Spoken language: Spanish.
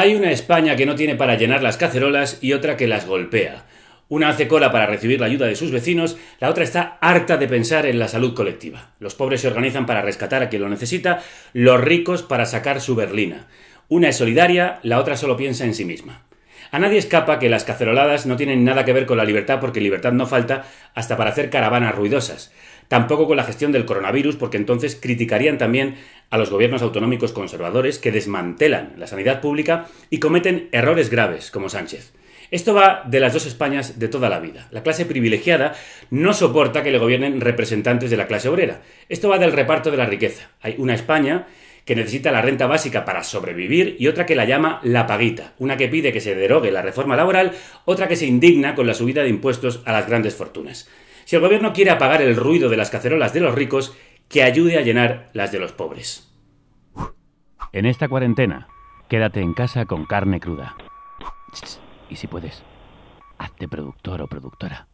Hay una España que no tiene para llenar las cacerolas y otra que las golpea. Una hace cola para recibir la ayuda de sus vecinos, la otra está harta de pensar en la salud colectiva. Los pobres se organizan para rescatar a quien lo necesita, los ricos para sacar su berlina. Una es solidaria, la otra solo piensa en sí misma. A nadie escapa que las caceroladas no tienen nada que ver con la libertad porque libertad no falta hasta para hacer caravanas ruidosas. Tampoco con la gestión del coronavirus porque entonces criticarían también a los gobiernos autonómicos conservadores que desmantelan la sanidad pública y cometen errores graves como Sánchez. Esto va de las dos Españas de toda la vida. La clase privilegiada no soporta que le gobiernen representantes de la clase obrera. Esto va del reparto de la riqueza. Hay una España que necesita la renta básica para sobrevivir y otra que la llama la paguita, una que pide que se derogue la reforma laboral, otra que se indigna con la subida de impuestos a las grandes fortunas. Si el gobierno quiere apagar el ruido de las cacerolas de los ricos, que ayude a llenar las de los pobres. En esta cuarentena, quédate en casa con carne cruda. Y si puedes, hazte productor o productora.